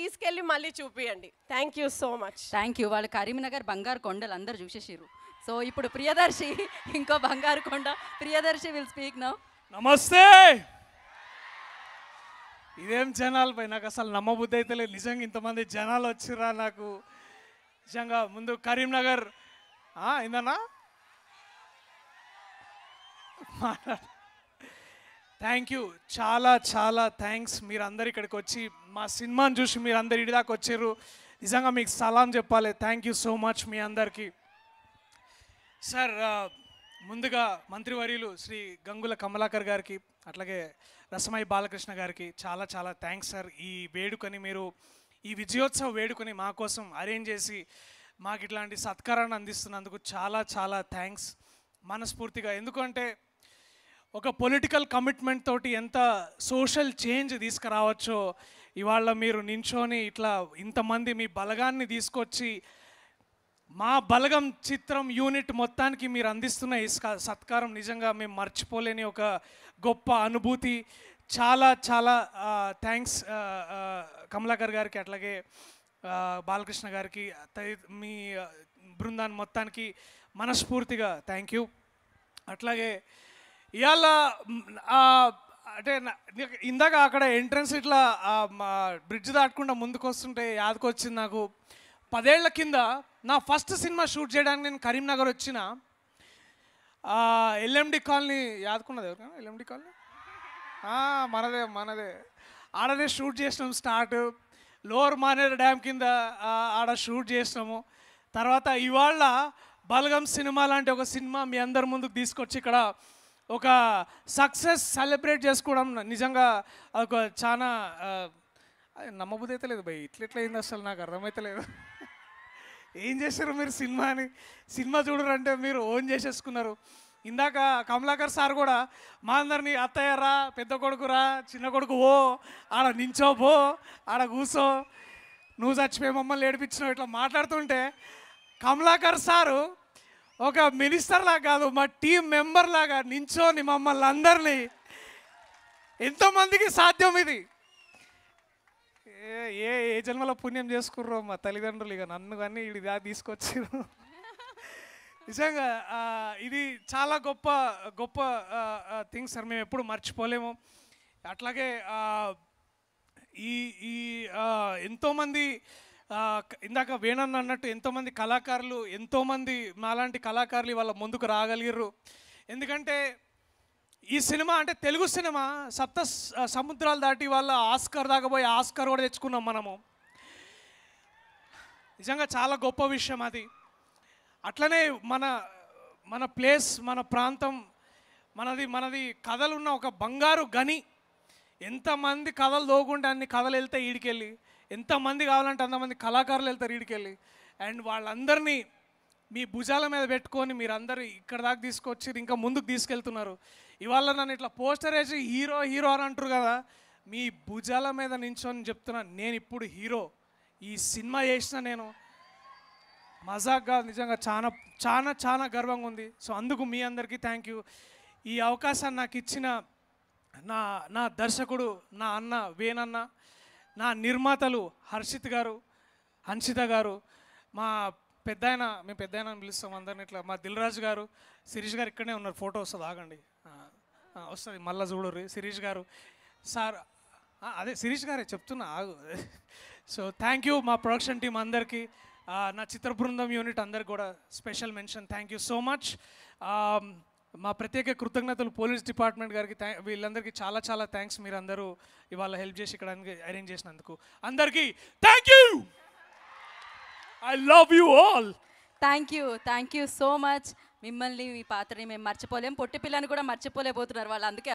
తీసుకెళ్ళి మళ్ళీ చూపియండి thank you so much thank you వాళ్ళు కరీంనగర్ బంగారు కొండలు అందరు చూసేసారు సో ఇప్పుడు ప్రియదర్శి ఇంకో బంగారు కొండ ప్రియదర్శి విల్ స్పీక్ నౌ నమస్తే ఇదేం జనాలు పై నాకు అసలు నమ్మబుద్ధి అయితే లేదు నిజంగా ఇంతమంది జనాలు వచ్చిరా నాకు నిజంగా ముందు కరీంనగర్ ఏందన్నా మాట్లాడు థ్యాంక్ యూ చాలా చాలా థ్యాంక్స్ మీరందరు ఇక్కడికి వచ్చి మా సినిమాని చూసి మీరందరు ఇడిదాకా వచ్చారు నిజంగా మీకు సలాం చెప్పాలి థ్యాంక్ యూ సో మచ్ మీ అందరికి సార్ ముందుగా మంత్రివర్యులు శ్రీ గంగుల కమలాకర్ గారికి అట్లాగే రసమయ్య బాలకృష్ణ గారికి చాలా చాలా థ్యాంక్స్ సార్ ఈ వేడుకని మీరు ఈ విజయోత్సవ వేడుకని మా కోసం అరేంజ్ చేసి మాకు ఇట్లాంటి సత్కారాన్ని అందిస్తున్నందుకు చాలా చాలా థ్యాంక్స్ మనస్ఫూర్తిగా ఎందుకంటే ఒక పొలిటికల్ కమిట్మెంట్ తోటి ఎంత సోషల్ చేంజ్ తీసుకురావచ్చో ఇవాళ మీరు నించోని ఇట్లా ఇంతమంది మీ బలగాన్ని తీసుకొచ్చి మా బలగం చిత్రం యూనిట్ మొత్తానికి మీరు అందిస్తున్న ఈ సత్కారం నిజంగా మేము మర్చిపోలేని ఒక గొప్ప అనుభూతి చాలా చాలా థ్యాంక్స్ కమలాకర్ గారికి అట్లాగే బాలకృష్ణ గారికి మీ బృందాన్ని మొత్తానికి మనస్ఫూర్తిగా థ్యాంక్ యూ అట్లాగే ఇవాళ అంటే ఇందాక అక్కడ ఎంట్రన్స్ ఇట్లా బ్రిడ్జ్ దాటకుండా ముందుకు వస్తుంటే యాదకొచ్చింది నాకు పదేళ్ల కింద నా ఫస్ట్ సినిమా షూట్ చేయడానికి నేను కరీంనగర్ వచ్చిన ఎల్ఎండి కాలనీ యాదకున్నది ఎవరికైనా ఎల్ఎండి కాలనీ మనదే మనదే ఆడనే షూట్ చేసినాం స్టార్ట్ లోవర్ మానేర్ డ్యామ్ కింద ఆడ షూట్ చేసినాము తర్వాత ఇవాళ బలగం సినిమా లాంటి ఒక సినిమా మీ అందరి ముందుకు తీసుకొచ్చి ఇక్కడ ఒక సక్సెస్ సెలబ్రేట్ చేసుకోవడం నిజంగా ఒక చాలా నమ్మబుద్ధి అయితే లేదు భయ్ ఇట్లెట్లయింది అసలు నాకు అర్థమైతే లేదు ఏం చేశారు మీరు సినిమాని సినిమా చూడరంటే మీరు ఓన్ చేసేసుకున్నారు ఇందాక కమలాకర్ సార్ కూడా మా అందరినీ అత్తయ్య రా పెద్ద కొడుకు రా చిన్న కొడుకు ఓ ఆడ నించో పో ఆడ కూసో నువ్వు చచ్చిపోయి మమ్మల్ని ఏడిపించినావు ఇట్లా మాట్లాడుతుంటే కమలాకర్ సారు ఒక మినిస్టర్ లా కాదు మా టీం మెంబర్లాగా నించోని మమ్మల్ని అందరినీ ఎంతోమందికి సాధ్యం ఇది ఏ ఏ జన్మలో పుణ్యం చేసుకుర్రో మా తల్లిదండ్రులు ఇక నన్ను కానీ ఇది తీసుకొచ్చారు నిజంగా ఇది చాలా గొప్ప గొప్ప థింగ్స్ సార్ మేము ఎప్పుడు మర్చిపోలేము అట్లాగే ఈ ఈ ఎంతోమంది ఇందాక వేణన్న అన్నట్టు ఎంతోమంది కళాకారులు ఎంతోమంది మాలాంటి కళాకారులు వాళ్ళ ముందుకు రాగలిగారు ఎందుకంటే ఈ సినిమా అంటే తెలుగు సినిమా సప్త సముద్రాలు దాటి వాళ్ళ ఆస్కర్ దాకా పోయి ఆస్కర్ కూడా తెచ్చుకున్నాం మనము నిజంగా చాలా గొప్ప విషయం అది అట్లనే మన మన ప్లేస్ మన ప్రాంతం మనది మనది కథలున్న ఒక బంగారు గని ఎంతమంది కథలు దోగుంటే అన్ని కథలు వెళ్తే ఈడికెళ్ళి ఎంతమంది కావాలంటే అంతమంది కళాకారులు వెళ్తారు వీడికెళ్ళి అండ్ వాళ్ళందరినీ మీ భుజాల మీద పెట్టుకొని మీరందరూ ఇక్కడ దాకా తీసుకొచ్చి ఇంకా ముందుకు తీసుకెళ్తున్నారు ఇవాళ నన్ను ఇట్లా పోస్టర్ వేసి హీరో హీరో అని అంటారు కదా మీ భుజాల మీద నించొని చెప్తున్నా నేను ఇప్పుడు హీరో ఈ సినిమా చేసిన నేను మజాగ్గా నిజంగా చాలా చాలా చాలా గర్వంగా ఉంది సో అందుకు మీ అందరికీ థ్యాంక్ యూ ఈ అవకాశాన్ని నాకు ఇచ్చిన నా నా దర్శకుడు నా అన్న వేనన్న నా నిర్మాతలు హర్షిత్ గారు హన్షిత గారు మా పెద్ద ఆయన మేము పెద్ద ఆయన పిలుస్తాం అందరిని ఇట్లా మా రాజు గారు శిరీష్ గారు ఇక్కడనే ఉన్నారు ఫోటో వస్తుంది ఆగండి వస్తుంది మళ్ళా చూడరు శిరీష్ గారు సార్ అదే శిరీష్ గారే చెప్తున్నా ఆగు సో థ్యాంక్ యూ మా ప్రొడక్షన్ టీం అందరికీ నా చిత్ర బృందం యూనిట్ అందరికి కూడా special mention thank you so much మా ప్రత్యేక కృతజ్ఞతలు పోలీస్ డిపార్ట్మెంట్ గారికి వీళ్ళందరికీ చాలా చాలా థ్యాంక్స్ మీరు అందరూ ఇవాళ హెల్ప్ చేసి ఇక్కడ అరేంజ్ చేసినందుకు అందరికీ thank you I love you all thank you thank you so much మిమ్మల్ని మీ పాత్రని మేము మర్చిపోలేము పొట్టి పిల్లని కూడా మర్చిపోలేకపోతున్నారు వాళ్ళు అందుకే